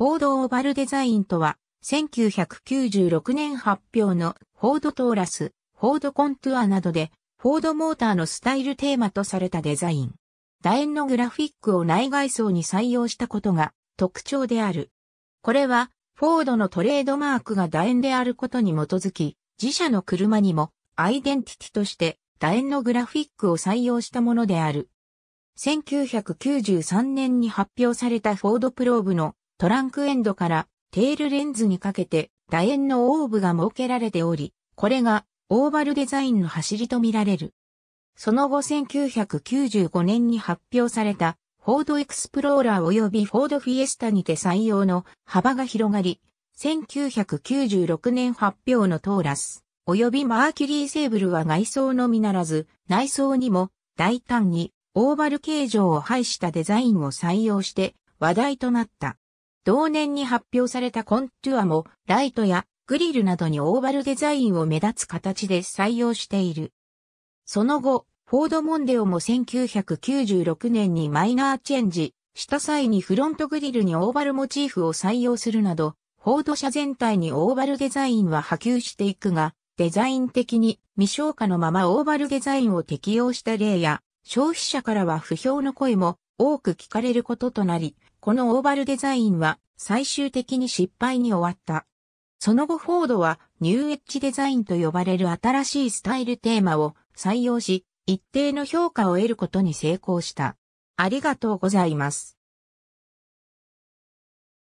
フォードオーバルデザインとは、1996年発表のフォードトーラス、フォードコントゥアなどで、フォードモーターのスタイルテーマとされたデザイン。楕円のグラフィックを内外装に採用したことが特徴である。これは、フォードのトレードマークが楕円であることに基づき、自社の車にもアイデンティティとして楕円のグラフィックを採用したものである。1993年に発表されたフォードプローブのトランクエンドからテールレンズにかけて楕円のオーブが設けられており、これがオーバルデザインの走りとみられる。その後1995年に発表されたフォードエクスプローラー及びフォードフィエスタにて採用の幅が広がり、1996年発表のトーラス及びマーキュリーセーブルは外装のみならず内装にも大胆にオーバル形状を配したデザインを採用して話題となった。同年に発表されたコントゥアも、ライトやグリルなどにオーバルデザインを目立つ形で採用している。その後、フォードモンデオも1996年にマイナーチェンジした際にフロントグリルにオーバルモチーフを採用するなど、フォード車全体にオーバルデザインは波及していくが、デザイン的に未消化のままオーバルデザインを適用した例や、消費者からは不評の声も多く聞かれることとなり、このオーバルデザインは最終的に失敗に終わった。その後フォードはニューエッジデザインと呼ばれる新しいスタイルテーマを採用し、一定の評価を得ることに成功した。ありがとうございます。